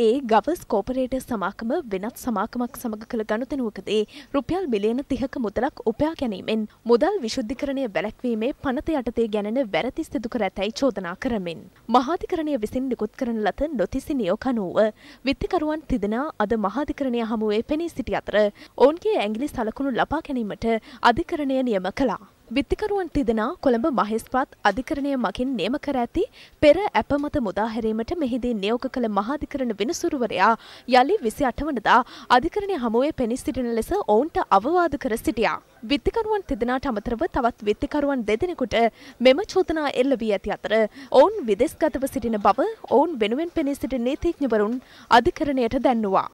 ඒ ගවස් කෝපරේට සමාකම වෙනත් සමාකමක් සමඟ කළ ගනුතනුවකදේ රුපියල් මිලියන තිහක මුදලක් උපයා ගැනීමෙන් මුදල් විශුද්ධිකරණය වැලැක්වීමේ පනත යටතේ ගැනෙන වැරති සිදු කර ඇතැයි චෝදනා කරමින්. මහාධිකරණය විසින් නිකුත් කරන ලත නොතිසි නියෝකනුව විත්තිකරුවන් තිදෙනා අද මහාධිකරණය හමුවේ පෙනී සිටි අතර ඔවුන්ගේ ඇංගිලි සලකුණු ලබා ගැනීමට අධිකරණය නියම කලා. විත්තිකරුවන් තිදෙනා කොළඹ මහේස්ත්‍රාත් අධිකරණය මගින් නියම කර ඇති පෙර ඇප මත මුදාහැරීමට මෙහිදී නියෝග කළ මහාධිකරණ විනිසුරුවරයා යළි විසි අටවනදා අධිකරණය හමුවේ පෙනී සිටින ලෙස ඔවුන්ට අවවාද කර සිටියා. විත්තිකරුවන් තිදෙනට අමතරව තවත් විත්තිකරුවන් දෙදෙනෙකුට මෙම චෝදනා එල්ල වී ඇති අතර ඔවුන් විදෙස්ගතව සිටින බව ඔවුන් වෙනුවෙන් පෙනී සිටි නීතිඥවරුන් අධිකරණයට දැන්නවා.